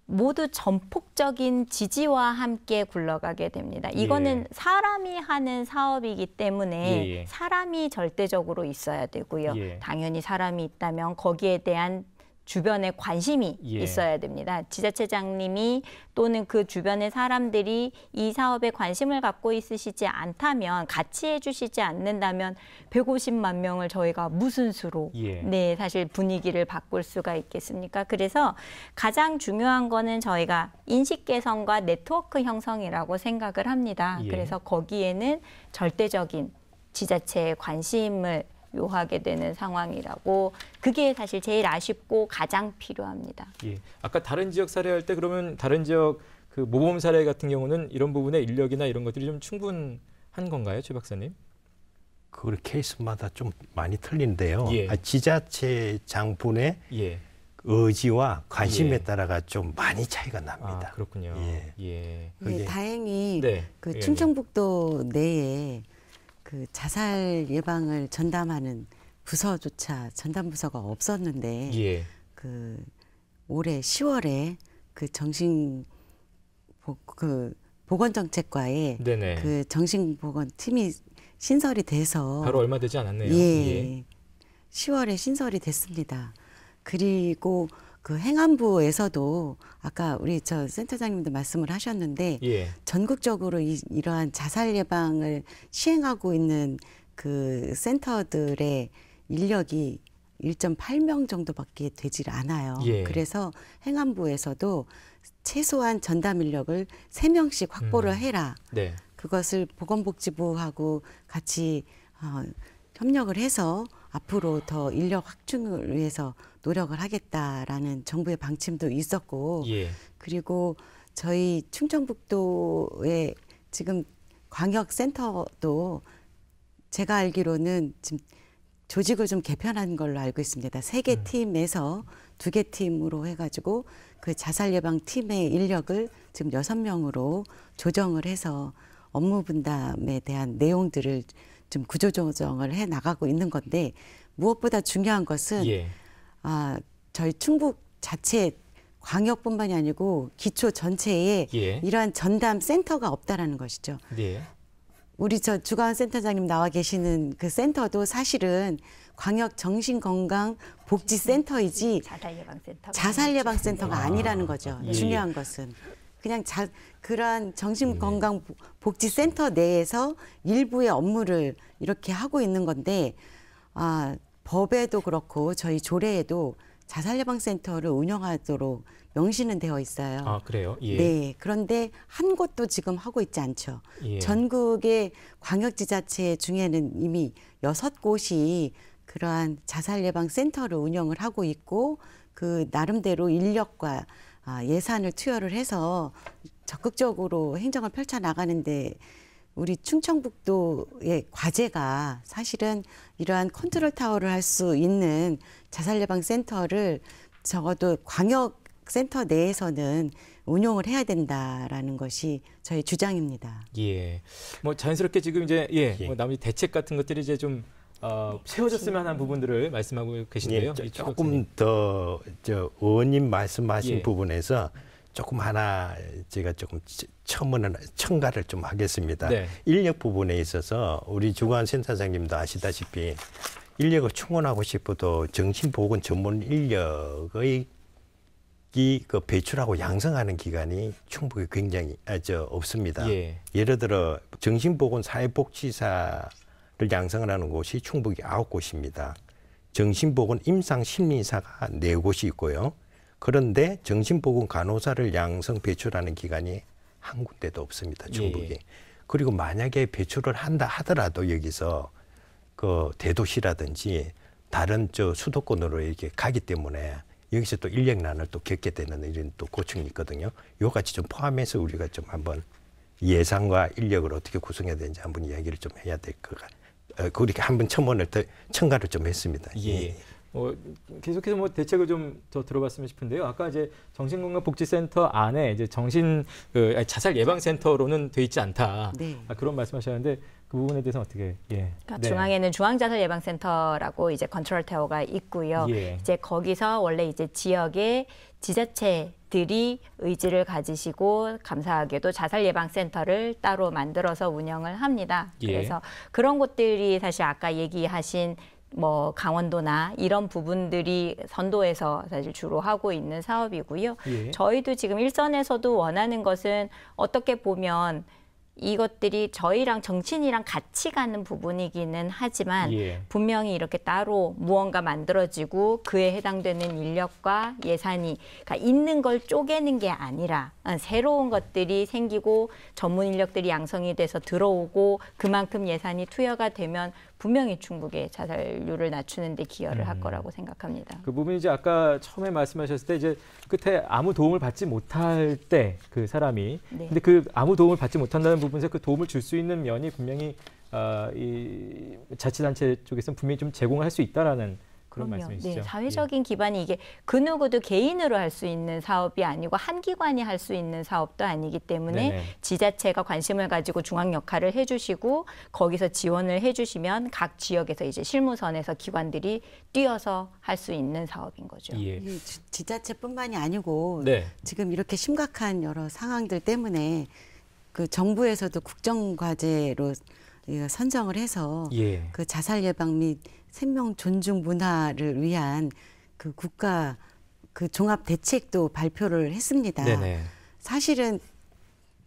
모두 전폭적인 지지와 함께 굴러가게 됩니다. 이거는 예. 사람이 하는 사업이기 때문에 예예. 예. 사람이 절대적으로 있어야 되고요. 예. 당연히 사람이 있다면 거기에 대한 주변에 관심이 예. 있어야 됩니다. 지자체장님이 또는 그 주변의 사람들이 이 사업에 관심을 갖고 있으시지 않다면 같이 해주시지 않는다면 150만 명을 저희가 무슨 수로 예. 네 사실 분위기를 바꿀 수가 있겠습니까? 그래서 가장 중요한 거는 저희가 인식 개선과 네트워크 형성이라고 생각을 합니다. 예. 그래서 거기에는 절대적인 지자체의 관심을 요하게 되는 상황이라고 그게 사실 제일 아쉽고 가장 필요합니다. 예. 아까 다른 지역 사례할 때 그러면 다른 지역 그 모범 사례 같은 경우는 이런 부분에 인력이나 이런 것들이 좀 충분한 건가요, 최 박사님? 그 케이스마다 좀 많이 틀린데요. 예. 아, 지자체 장분의 예. 의지와 관심에 예. 따라가 좀 많이 차이가 납니다. 아, 그렇군요. 예. 예. 네, 다행히 네. 그 예, 예. 충청북도 내에 그 자살 예방을 전담하는 부서조차 전담 부서가 없었는데 예. 그 올해 10월에 그 정신 보, 그 보건정책과에 그 정신보건팀이 신설이 돼서 바로 얼마 되지 않았네요. 예, 예. 10월에 신설이 됐습니다. 그리고 그 행안부에서도 아까 우리 저 센터장님도 말씀을 하셨는데 예. 전국적으로 이, 이러한 자살 예방을 시행하고 있는 그 센터들의 인력이 1.8명 정도밖에 되질 않아요. 예. 그래서 행안부에서도 최소한 전담 인력을 3명씩 확보를 음. 해라. 네. 그것을 보건복지부하고 같이 어, 협력을 해서 앞으로 더 인력 확충을 위해서 노력을 하겠다라는 정부의 방침도 있었고 예. 그리고 저희 충청북도의 지금 광역센터도 제가 알기로는 지금 조직을 좀 개편한 걸로 알고 있습니다. 세개 음. 팀에서 두 개 팀으로 해가지고 그 자살 예방 팀의 인력을 지금 여섯 명으로 조정을 해서 업무 분담에 대한 내용들을 좀 구조조정을 해 나가고 있는 건데 무엇보다 중요한 것은 예. 아, 저희 충북 자체 광역뿐만이 아니고 기초 전체에 예. 이러한 전담 센터가 없다라는 것이죠. 예. 우리 저 주관 센터장님 나와 계시는 그 센터도 사실은 광역 정신건강복지센터이지 자살 예방 센터가 아니라는 거죠. 아, 예, 예. 중요한 것은 그냥 자, 그러한 정신건강복지센터 네. 내에서 일부의 업무를 이렇게 하고 있는 건데 아 법에도 그렇고 저희 조례에도 자살 예방 센터를 운영하도록 명시는 되어 있어요. 아 그래요? 예. 네. 그런데 한 곳도 지금 하고 있지 않죠. 예. 전국의 광역지자체 중에는 이미 여섯 곳이 그러한 자살 예방 센터를 운영을 하고 있고 그 나름대로 인력과 아, 예산을 투여를 해서 적극적으로 행정을 펼쳐 나가는데 우리 충청북도의 과제가 사실은 이러한 컨트롤 타워를 할 수 있는 자살 예방 센터를 적어도 광역 센터 내에서는 운용을 해야 된다라는 것이 저희 주장입니다. 예. 뭐 자연스럽게 지금 이제 예, 예. 뭐 나머지 대책 같은 것들이 이제 좀 어, 세워졌으면 하는 부분들을 말씀하고 계신데요. 예, 조, 금더 저 의원님 말씀하신 예. 부분에서 조금 하나 제가 조금 첨언을 첨가를 좀 하겠습니다. 네. 인력 부분에 있어서 우리 주관 센터장님도 아시다시피 인력을 충원하고 싶어도 정신보건 전문 인력의 이 그 배출하고 양성하는 기간이 충북에 굉장히 아, 저 없습니다. 예. 예를 들어 정신보건 사회복지사를 양성을 하는 곳이 충북이 아홉 곳입니다. 정신보건 임상심리사가 네 곳이 있고요. 그런데 정신보건 간호사를 양성 배출하는 기관이 한 군데도 없습니다. 예, 중국이. 예. 그리고 만약에 배출을 한다 하더라도 여기서 그 대도시라든지 다른 저 수도권으로 이렇게 가기 때문에 여기서 또 인력난을 또 겪게 되는 이런 또 고충이 있거든요. 요 같이 좀 포함해서 우리가 좀 한번 예산과 인력을 어떻게 구성해야 되는지 한번 이야기를 좀 해야 될 것 같아요. 어, 그렇게 한번 첨언을 더 첨가를 좀 했습니다. 예. 예. 뭐 계속해서 뭐 대책을 좀 더 들어봤으면 싶은데요. 아까 이제 정신건강복지센터 안에 이제 정신 그아 자살 예방센터로는 돼 있지 않다. 네. 아, 그런 말씀하셨는데 그 부분에 대해서 어떻게? 예. 그러니까 네. 중앙에는 중앙자살 예방센터라고 이제 컨트롤 타워가 있고요. 예. 이제 거기서 원래 이제 지역의 지자체 들이 의지를 가지시고 감사하게도 자살 예방 센터를 따로 만들어서 운영을 합니다. 예. 그래서 그런 곳들이 사실 아까 얘기하신 뭐 강원도나 이런 부분들이 선도에서 사실 주로 하고 있는 사업이고요. 예. 저희도 지금 일선에서도 원하는 것은 어떻게 보면 이것들이 저희랑 정치인이랑 같이 가는 부분이기는 하지만 예. 분명히 이렇게 따로 무언가 만들어지고 그에 해당되는 인력과 예산이 그러니까 있는 걸 쪼개는 게 아니라 새로운 것들이 생기고 전문 인력들이 양성이 돼서 들어오고 그만큼 예산이 투여가 되면 분명히 중국의 자살률을 낮추는 데 기여를 할 음. 거라고 생각합니다. 그 부분이 이제 아까 처음에 말씀하셨을 때 이제 끝에 아무 도움을 받지 못할 때 그 사람이 네. 근데 그 아무 도움을 받지 못한다는 부분에서 그 도움을 줄 수 있는 면이 분명히 어, 이 자치단체 쪽에서는 분명히 좀 제공할 수 있다라는 그런 그럼요. 말씀이시죠? 네, 사회적인 예. 기반이 이게 그 누구도 개인으로 할 수 있는 사업이 아니고 한 기관이 할 수 있는 사업도 아니기 때문에 네네. 지자체가 관심을 가지고 중앙 역할을 해주시고 거기서 지원을 해주시면 각 지역에서 이제 실무선에서 기관들이 뛰어서 할 수 있는 사업인 거죠. 예. 지자체뿐만이 아니고 네. 지금 이렇게 심각한 여러 상황들 때문에 그 정부에서도 국정과제로 선정을 해서 예. 그 자살 예방 및 생명 존중 문화를 위한 그 국가 그 종합 대책도 발표를 했습니다. 네네. 사실은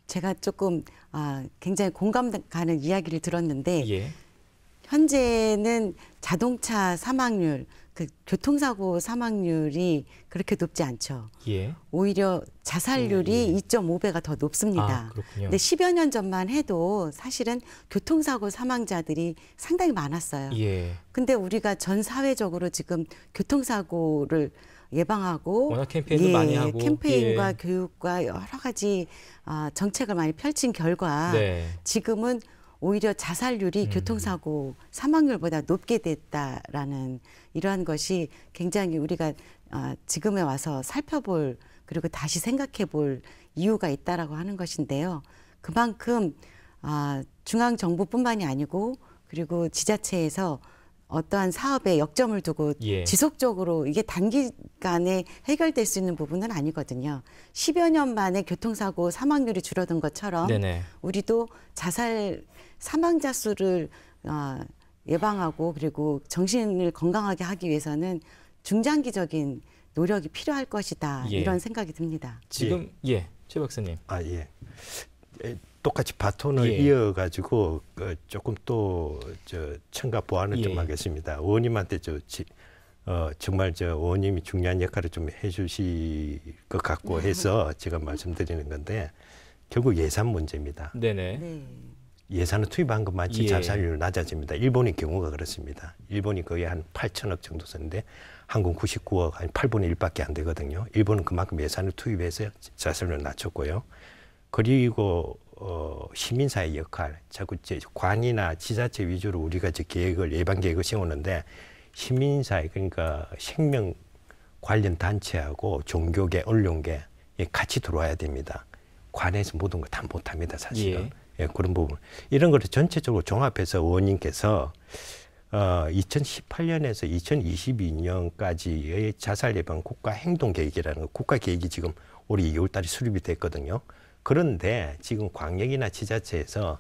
제가 조금 아, 굉장히 공감 가는 이야기를 들었는데 예. 현재는 자동차 사망률 그 교통사고 사망률이 그렇게 높지 않죠. 예. 오히려 자살률이 예, 예. 2.5배가 더 높습니다. 아, 그런데 10여 년 전만 해도 사실은 교통사고 사망자들이 상당히 많았어요. 예. 근데 우리가 전 사회적으로 지금 교통사고를 예방하고 워낙 캠페인도 예, 많이 하고 캠페인과 예. 교육과 여러 가지 아, 정책을 많이 펼친 결과 네. 지금은 오히려 자살률이 음. 교통사고 사망률보다 높게 됐다라는 이러한 것이 굉장히 우리가 어, 지금에 와서 살펴볼 그리고 다시 생각해 볼 이유가 있다라고 하는 것인데요. 그만큼 아, 중앙 정부뿐만이 아니고 그리고 지자체에서 어떠한 사업에 역점을 두고 예. 지속적으로 이게 단기간에 해결될 수 있는 부분은 아니거든요. 10여 년 만에 교통사고 사망률이 줄어든 것처럼 네네. 우리도 자살 사망자 수를 어, 예방하고 그리고 정신을 건강하게 하기 위해서는 중장기적인 노력이 필요할 것이다 예. 이런 생각이 듭니다. 지금 예, 예 최 박사님. 아 예. 에, 똑같이 바톤을 예. 이어가지고 어, 조금 또저 첨가 보완을 예. 좀 하겠습니다. 의원님한테 저 지, 어, 정말 저 의원님이 중요한 역할을 좀 해주실 것 같고 해서 제가 말씀드리는 건데 결국 예산 문제입니다. 네네. 네. 예산을 투입한 것만치 예. 자살률이 낮아집니다. 일본의 경우가 그렇습니다. 일본이 거의 한 8천억 정도 썼는데 한국 99억 한 8분의 1밖에 안 되거든요. 일본은 그만큼 예산을 투입해서 자살률을 낮췄고요. 그리고 어, 시민사회 역할, 자꾸 이제 관이나 지자체 위주로 우리가 이제 계획을 예방 계획을 세우는데 시민사회 그러니까 생명 관련 단체하고 종교계, 언론계 같이 들어와야 됩니다. 관에서 모든 걸 다 못합니다, 사실은. 예. 예, 그런 부분. 이런 것을 전체적으로 종합해서 의원님께서 어, 2018년에서 2022년까지의 자살 예방 국가 행동 계획이라는 거, 국가 계획이 지금 올해 2월 달에 수립이 됐거든요. 그런데 지금 광역이나 지자체에서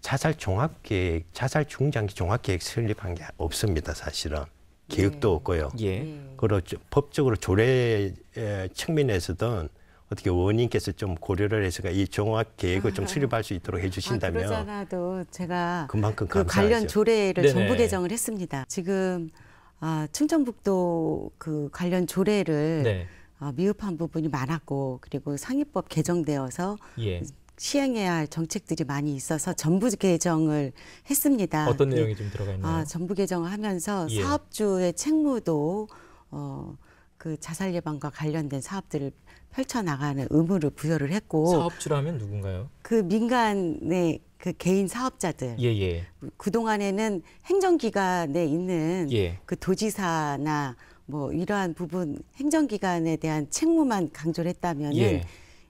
자살 종합 계획, 자살 중장기 종합 계획 설립한 게 없습니다, 사실은. 계획도 예. 없고요. 예. 그리고 그렇죠. 법적으로 조례 측면에서든 어떻게 의원님께서 좀 고려를 해서가 이 종합 계획을 좀 수립할 수 있도록 아, 해주신다면 아, 그러잖아도 제가 그만큼 그 관련 조례를 네네. 정부 개정을 했습니다. 지금 아, 충청북도 그 관련 조례를 네. 아, 미흡한 부분이 많았고 그리고 상위법 개정되어서 예. 시행해야 할 정책들이 많이 있어서 전부 개정을 했습니다. 어떤 네. 내용이 좀 들어가 있나요? 아, 전부 개정을 하면서 예. 사업주의 책무도 어, 그 자살 예방과 관련된 사업들을 펼쳐나가는 의무를 부여를 했고 사업주라면 누군가요? 그 민간의 그 개인 사업자들 예, 예. 그동안에는 행정기관에 있는 예. 그 도지사나 뭐 이러한 부분 행정기관에 대한 책무만 강조를 했다면은 예.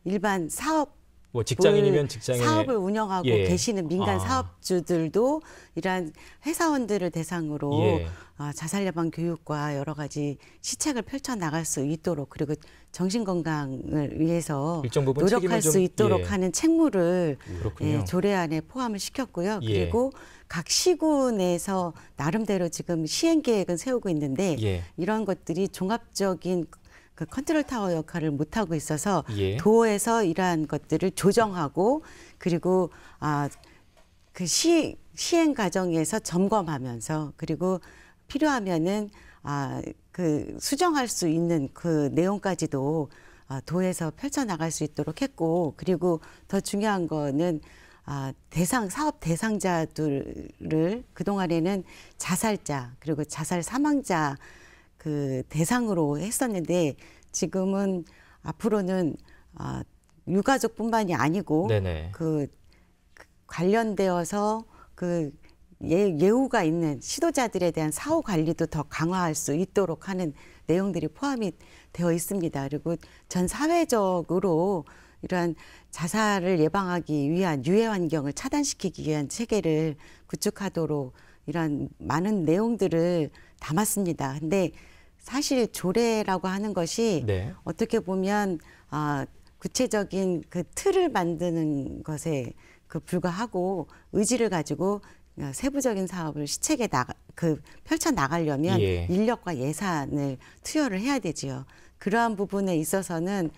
일반 사업 뭐 직장인이면 직장인 사업을 운영하고 예. 계시는 민간 아. 사업주들도 이러한 회사원들을 대상으로 예. 어, 자살 예방 교육과 여러 가지 시책을 펼쳐 나갈 수 있도록 그리고 정신 건강을 위해서 노력할 수 좀, 있도록 예. 하는 책무를 음, 예, 조례안에 포함을 시켰고요. 예. 그리고 각 시군에서 나름대로 지금 시행 계획은 세우고 있는데 예. 이런 것들이 종합적인 그 컨트롤 타워 역할을 못 하고 있어서 예. 도에서 이러한 것들을 조정하고 그리고 아 그 시 시행 과정에서 점검하면서 그리고 필요하면은 아 그 수정할 수 있는 그 내용까지도 아, 도에서 펼쳐 나갈 수 있도록 했고 그리고 더 중요한 거는 아, 대상 사업 대상자들을 그 동안에는 자살자 그리고 자살 사망자 그 대상으로 했었는데 지금은 앞으로는 아, 유가족뿐만이 아니고 네네. 그 관련되어서 그 예, 예우가 있는 시도자들에 대한 사후 관리도 더 강화할 수 있도록 하는 내용들이 포함이 되어 있습니다. 그리고 전 사회적으로 이러한 자살을 예방하기 위한 유해 환경을 차단시키기 위한 체계를 구축하도록 이런 많은 내용들을 담았습니다. 근데 사실 조례라고 하는 것이 네. 어떻게 보면 아, 구체적인 그 틀을 만드는 것에 그 불과하고 의지를 가지고 어, 세부적인 사업을 시책에 나가 그 펼쳐 나가려면 예. 인력과 예산을 투여를 해야 되지요. 그러한 부분에 있어서는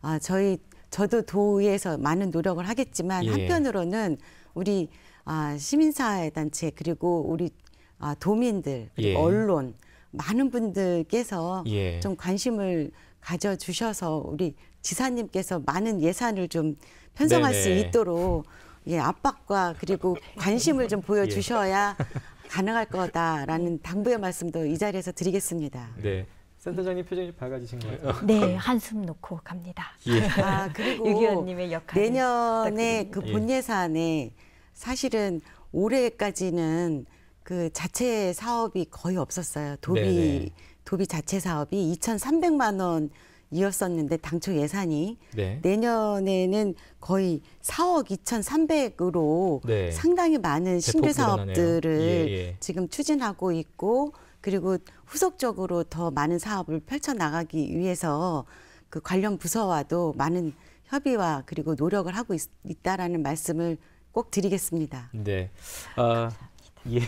아, 저희 저도 도의에서 많은 노력을 하겠지만 예. 한편으로는 우리 아, 시민사회단체 그리고 우리 아, 도민들, 예. 언론 많은 분들께서 예. 좀 관심을 가져주셔서 우리 지사님께서 많은 예산을 좀 편성할 네네. 수 있도록 예, 압박과 그리고 관심을 좀 보여주셔야 *laughs* 예. 가능할 거다라는 당부의 말씀도 이 자리에서 드리겠습니다. 네. 센터장님 표정이 밝아지신 거예요? 네, 네, 한숨 놓고 갑니다. 예. 아, 그리고 의원님의 *laughs* 역할 내년에 그 본예산에 사실은 올해까지는 그 자체 사업이 거의 없었어요. 도비 네네. 네. 도비 자체 사업이 2,300만 원 이었었는데 당초 예산이 네. 내년에는 거의 4억 2,300으로 네. 상당히 많은 신규 사업들을 예, 예. 지금 추진하고 있고 그리고 후속적으로 더 많은 사업을 펼쳐 나가기 위해서 그 관련 부서와도 많은 협의와 그리고 노력을 하고 있, 있다라는 말씀을 꼭 드리겠습니다. 네. 아, 예.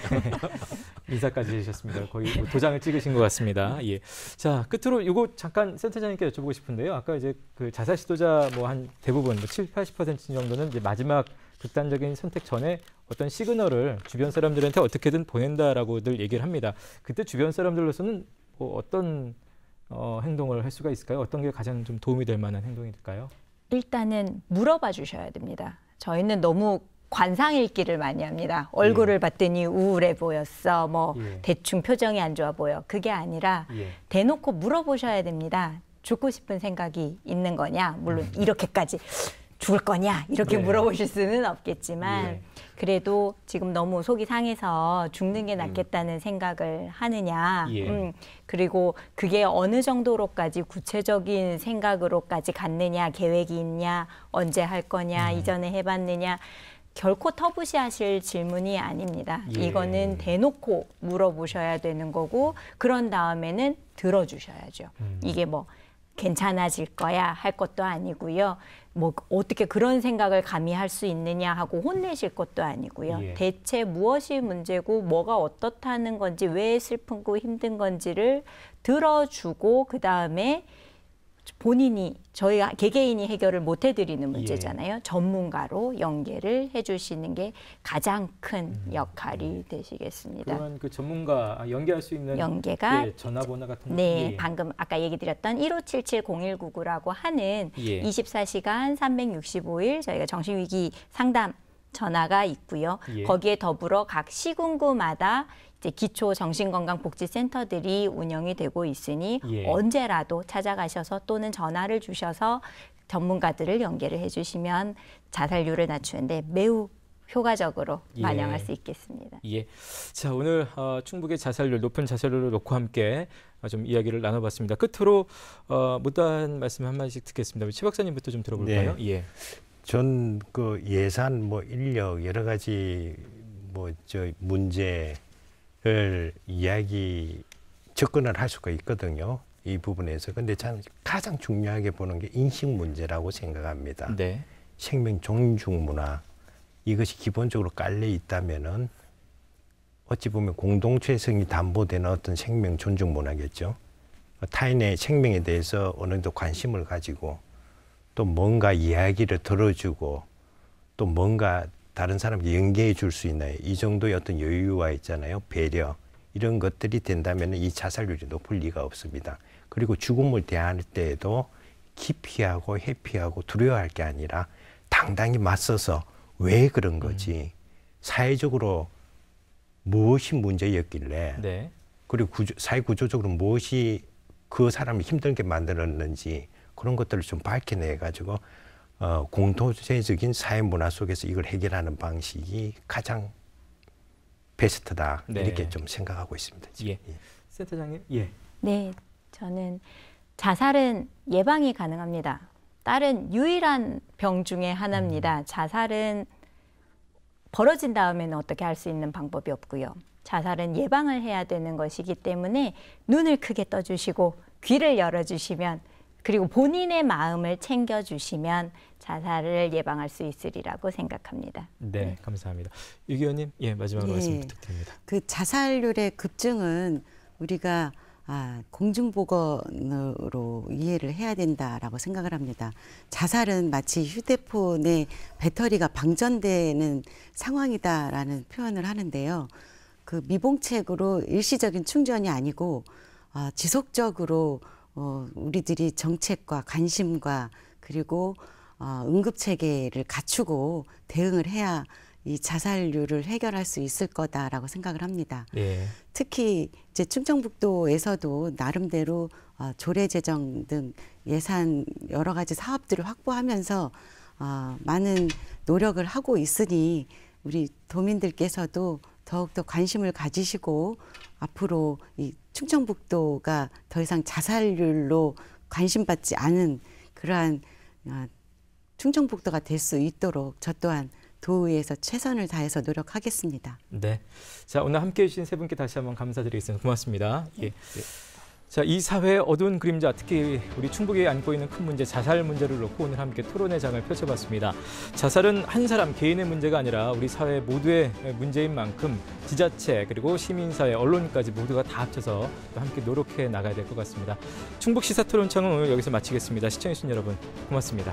인사까지 해주셨습니다. 거의 뭐 도장을 찍으신 것 같습니다. 예. 자, 끝으로 이거 잠깐 센터장님께 여쭤보고 싶은데요. 아까 이제 그 자살 시도자 뭐 한 대부분 뭐 7, 80% 정도는 이제 마지막 극단적인 선택 전에 어떤 시그널을 주변 사람들한테 어떻게든 보낸다라고들 얘기를 합니다. 그때 주변 사람들로서는 뭐 어떤 어, 행동을 할 수가 있을까요? 어떤 게 가장 좀 도움이 될 만한 행동이 될까요? 일단은 물어봐 주셔야 됩니다. 저희는 너무 관상 읽기를 많이 합니다. 예. 얼굴을 예. 봤더니 우울해 보였어. 뭐 예. 대충 표정이 안 좋아 보여. 그게 아니라 예. 대놓고 물어보셔야 됩니다. 죽고 싶은 생각이 있는 거냐? 물론 음. 이렇게까지 죽을 거냐? 이렇게 네. 물어보실 수는 없겠지만 예. 그래도 지금 너무 속이 상해서 죽는 게 음. 낫겠다는 음. 생각을 하느냐. 예. 음, 그리고 그게 어느 정도로까지 구체적인 생각으로까지 갔느냐, 계획이 있냐, 언제 할 거냐, 음. 이전에 해봤느냐. 결코 터부시하실 질문이 아닙니다. 예. 이거는 대놓고 물어보셔야 되는 거고 그런 다음에는 들어주셔야죠. 음. 이게 뭐 괜찮아질 거야 할 것도 아니고요. 뭐 어떻게 그런 생각을 감히 할수 있느냐 하고 혼내실 것도 아니고요. 예. 대체 무엇이 문제고 뭐가 어떻다는 건지 왜 슬픈고 힘든 건지를 들어주고 그 다음에 본인이 저희 아, 개개인이 해결을 못 해드리는 예. 문제잖아요. 예. 전문가로 연계를 해주시는 게 가장 큰 음. 역할이 음, 되시겠습니다. 그러면 그 전문가 아, 연계할 수 있는 연계가 예, 전화번호 같은 네 예. 방금 아까 얘기 드렸던 15770199라고 하는 24시간 예. 365일 저희가 정신위기 상담 전화가 있고요. 거기에 더불어 각 시군구마다 이제 기초 정신건강복지센터들이 운영이 되고 있으니 예. 언제라도 찾아가셔서 또는 전화를 주셔서 전문가들을 연계를 해주시면 자살률을 낮추는데 매우 효과적으로 예. 반영할 예. 수 있겠습니다. 예. 자 오늘 어, 충북의 자살률 높은 자살률을 놓고 함께 어, 좀 이야기를 나눠봤습니다. 끝으로 어, 못다한 말씀 한 마디씩 듣겠습니다. 최 박사님부터 좀 들어볼까요? 네. 예. 전그 예산 뭐 인력 여러 가지 뭐 저 문제 을 이야기 접근을 할 수가 있거든요. 이 부분에서 근데 저는 가장 중요하게 보는 게 인식 문제라고 생각합니다. 네. 생명 존중 문화 이것이 기본적으로 깔려 있다면은 어찌 보면 공동체성이 담보되는 어떤 생명 존중 문화겠죠. 타인의 생명에 대해서 어느 정도 관심을 가지고 또 뭔가 이야기를 들어주고 또 뭔가 다른 사람 연계해 줄 수 있나요? 이 정도의 어떤 여유와 있잖아요. 배려 이런 것들이 된다면 이 자살률이 높을 리가 없습니다. 그리고 죽음을 대할 때에도 기피하고 회피하고 두려워할 게 아니라 당당히 맞서서 왜 그런 거지? 음. 사회적으로 무엇이 문제였길래 네. 그리고 구조, 사회 구조적으로 무엇이 그 사람이 힘들게 만들었는지 그런 것들을 좀 밝혀내 가지고 어, 공통적인 사회 문화 속에서 이걸 해결하는 방식이 가장 베스트다 네. 이렇게 좀 생각하고 있습니다. 예. 예. 센터장님, 예. 네, 저는 자살은 예방이 가능합니다. 다른 유일한 병 중에 하나입니다. 음. 자살은 벌어진 다음에는 어떻게 할 수 있는 방법이 없고요. 자살은 예방을 해야 되는 것이기 때문에 눈을 크게 떠주시고 귀를 열어주시면 그리고 본인의 마음을 챙겨주시면 자살을 예방할 수 있으리라고 생각합니다. 네, 네. 감사합니다. 유 의원님, 예 마지막 예. 말씀 부탁드립니다. 그 자살률의 급증은 우리가 아, 공중보건으로 이해를 해야 된다라고 생각을 합니다. 자살은 마치 휴대폰의 배터리가 방전되는 상황이다라는 표현을 하는데요. 그 미봉책으로 일시적인 충전이 아니고 아, 지속적으로 어, 우리들이 정책과 관심과 그리고 어, 응급 체계를 갖추고 대응을 해야 이 자살률을 해결할 수 있을 거다라고 생각을 합니다. 예. 특히 이제 충청북도에서도 나름대로 어, 조례 제정 등 예산 여러 가지 사업들을 확보하면서 어, 많은 노력을 하고 있으니 우리 도민들께서도 더욱더 관심을 가지시고 앞으로 이 충청북도가 더 이상 자살률로 관심받지 않은 그러한 아, 충청북도가 될 수 있도록 저 또한 도의에서 최선을 다해서 노력하겠습니다. 네. 자, 오늘 함께 해주신 세 분께 다시 한번 감사드리겠습니다. 고맙습니다. 네. 예. 예. 예. 자, 이 사회의 어두운 그림자, 특히 우리 충북에 안고 있는 큰 문제, 자살 문제를 놓고 오늘 함께 토론의 장을 펼쳐봤습니다. 자살은 한 사람 개인의 문제가 아니라 우리 사회 모두의 문제인 만큼 지자체 그리고 시민사회, 언론까지 모두가 다 합쳐서 함께 노력해 나가야 될 것 같습니다. 충북 시사 토론청은 오늘 여기서 마치겠습니다. 시청해주신 여러분 고맙습니다.